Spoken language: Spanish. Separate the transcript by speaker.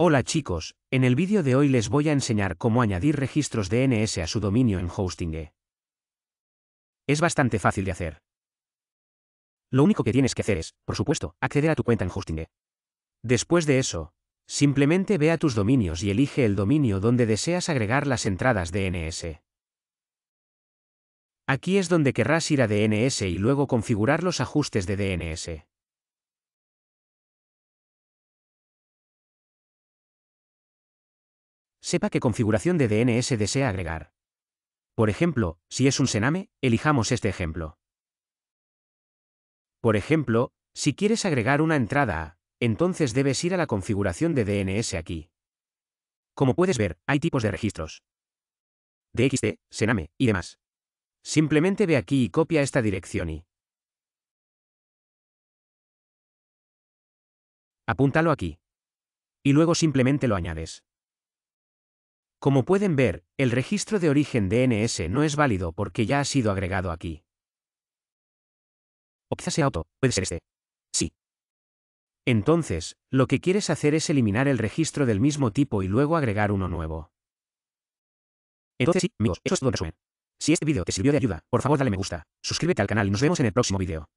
Speaker 1: Hola chicos, en el vídeo de hoy les voy a enseñar cómo añadir registros DNS a su dominio en Hosting. E. Es bastante fácil de hacer. Lo único que tienes que hacer es, por supuesto, acceder a tu cuenta en Hosting. E. Después de eso, simplemente ve a tus dominios y elige el dominio donde deseas agregar las entradas DNS. Aquí es donde querrás ir a DNS y luego configurar los ajustes
Speaker 2: de DNS. Sepa qué configuración de DNS desea agregar.
Speaker 1: Por ejemplo, si es un Sename, elijamos este ejemplo. Por ejemplo, si quieres agregar una entrada A, entonces debes ir a la configuración de DNS aquí. Como puedes ver, hay tipos de registros. DXT, Sename, y demás. Simplemente ve aquí y copia esta dirección y...
Speaker 3: Apúntalo aquí. Y luego
Speaker 1: simplemente lo añades. Como pueden ver, el registro de origen DNS no es válido porque ya ha sido agregado aquí. O quizás sea auto, puede ser este. Sí. Entonces, lo que quieres hacer es eliminar el registro del mismo tipo y luego agregar uno nuevo. Entonces sí, amigos, eso es todo Si este video te sirvió de ayuda, por favor dale me gusta, suscríbete al canal y nos vemos en el próximo video.